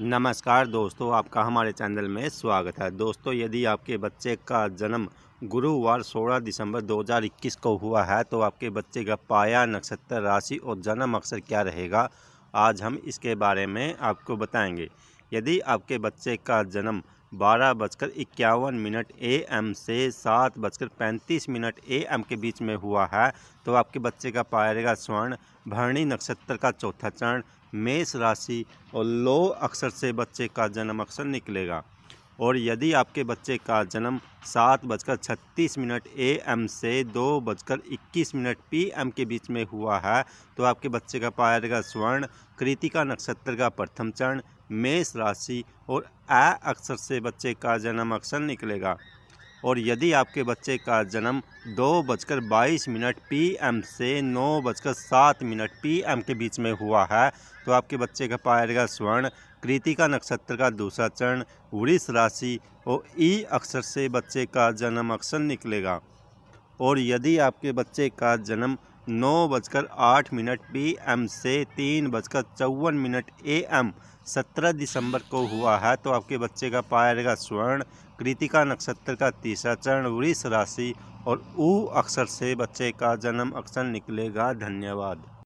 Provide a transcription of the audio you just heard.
नमस्कार दोस्तों आपका हमारे चैनल में स्वागत है दोस्तों यदि आपके बच्चे का जन्म गुरुवार 16 दिसंबर 2021 को हुआ है तो आपके बच्चे का पाया नक्षत्र राशि और जन्म अक्षर क्या रहेगा आज हम इसके बारे में आपको बताएंगे यदि आपके बच्चे का जन्म बारह बजकर इक्यावन मिनट ए एम से सात बजकर पैंतीस मिनट ए एम के बीच में हुआ है तो आपके बच्चे का पाएगा स्वर्ण भरणी नक्षत्र का चौथा चरण मेष राशि और लो अक्षर से बच्चे का जन्म अक्षर निकलेगा और यदि आपके बच्चे का जन्म सात बजकर छत्तीस मिनट ए एम से दो बजकर इक्कीस मिनट पी एम के बीच में हुआ है तो आपके बच्चे का पाया जाएगा स्वर्ण कृतिका नक्षत्र का प्रथम चरण मेष राशि और अ अक्षर से बच्चे का जन्म अक्षर निकलेगा और यदि आपके बच्चे का जन्म दो बजकर बाईस मिनट पीएम से नौ बजकर सात मिनट पीएम के बीच में हुआ है तो आपके बच्चे का पाया जाएगा स्वर्ण कृतिका नक्षत्र का दूसरा चरण वृष राशि और ई अक्षर से बच्चे का जन्म अक्षर निकलेगा और यदि आपके बच्चे का जन्म नौ बजकर आठ मिनट पी एम से तीन बजकर चौवन मिनट ए एम सत्रह दिसंबर को हुआ है तो आपके बच्चे का पाया स्वर्ण कृतिका नक्षत्र का तीसरा चरण वृष राशि और ऊ अक्षर से बच्चे का जन्म अक्षर निकलेगा धन्यवाद